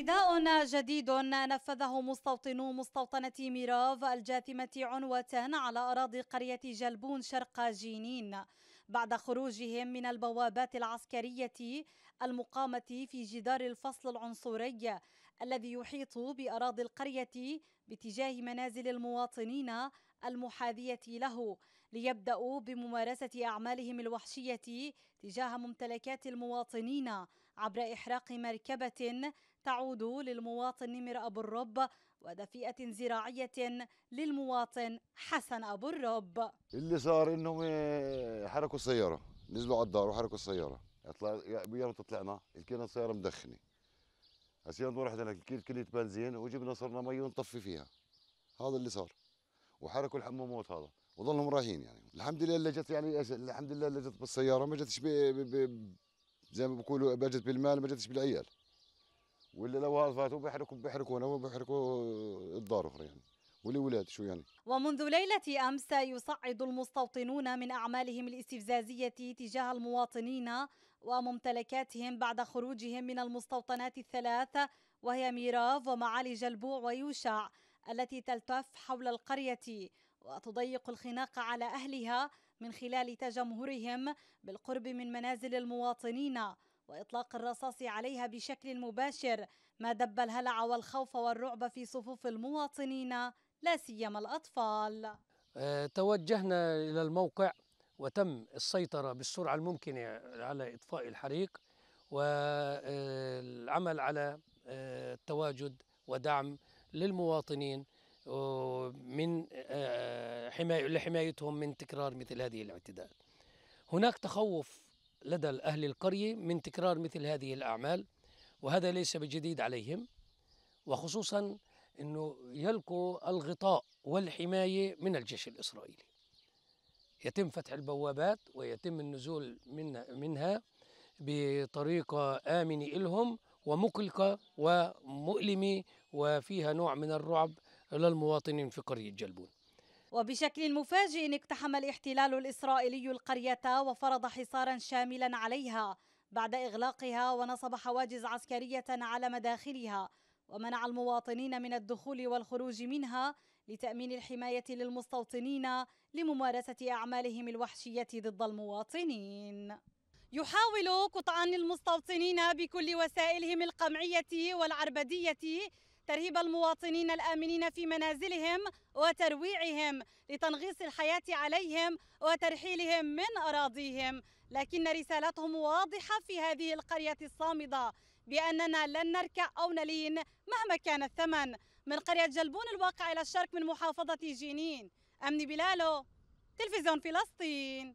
نداء جديد نفذه مستوطنو مستوطنة ميراف الجاثمة عنوة على أراضي قرية جلبون شرق جنين بعد خروجهم من البوابات العسكرية المقامة في جدار الفصل العنصري الذي يحيط بأراضي القرية باتجاه منازل المواطنين المحاذية له ليبداوا بممارسه اعمالهم الوحشيه تجاه ممتلكات المواطنين عبر احراق مركبه تعود للمواطن نمر ابو الرب ودفيئه زراعيه للمواطن حسن ابو الرب اللي صار انهم حركوا السياره نزلوا على الدار وحركوا السياره طلع يا طلعنا لقينا السياره مدخنه هسه رحنا كلية بنزين وجبنا صرنا مي ونطفي فيها هذا اللي صار وحركوا الحمامات هذا وظلهم رايحين يعني الحمد لله اللي جت يعني الحمد لله اللي جت بالسياره ما جتش زي ما بيقولوا ما بالمال ما جتش بالعيال واللي لو هذا فاتوا بيحرقوا بيحرقونا وبيحرقوا الدار اخرى يعني ولولاد شو يعني ومنذ ليلة أمس يصعد المستوطنون من أعمالهم الاستفزازية تجاه المواطنين وممتلكاتهم بعد خروجهم من المستوطنات الثلاث وهي ميراف ومعالي جلبوع ويوشع التي تلتف حول القرية وتضيق الخناق على اهلها من خلال تجمهرهم بالقرب من منازل المواطنين واطلاق الرصاص عليها بشكل مباشر ما دب الهلع والخوف والرعب في صفوف المواطنين لا سيما الاطفال. آه، توجهنا الى الموقع وتم السيطره بالسرعه الممكنه على اطفاء الحريق والعمل على التواجد آه، ودعم للمواطنين من آه، حماية لحمايتهم من تكرار مثل هذه الاعتداءات هناك تخوف لدى أهل القرية من تكرار مثل هذه الأعمال وهذا ليس بجديد عليهم وخصوصا أنه يلقوا الغطاء والحماية من الجيش الإسرائيلي يتم فتح البوابات ويتم النزول منها بطريقة آمنة لهم ومقلقة ومؤلمة وفيها نوع من الرعب للمواطنين في قرية جلبون وبشكل مفاجئ اقتحم الاحتلال الإسرائيلي القرية وفرض حصارا شاملا عليها بعد إغلاقها ونصب حواجز عسكرية على مداخلها ومنع المواطنين من الدخول والخروج منها لتأمين الحماية للمستوطنين لممارسة أعمالهم الوحشية ضد المواطنين يحاول قطعان المستوطنين بكل وسائلهم القمعية والعربدية ترهيب المواطنين الآمنين في منازلهم وترويعهم لتنغيص الحياة عليهم وترحيلهم من أراضيهم لكن رسالتهم واضحة في هذه القرية الصامدة بأننا لن نركع أو نلين مهما كان الثمن من قرية جلبون الواقع إلى الشرق من محافظة جنين أمني بلالو تلفزيون فلسطين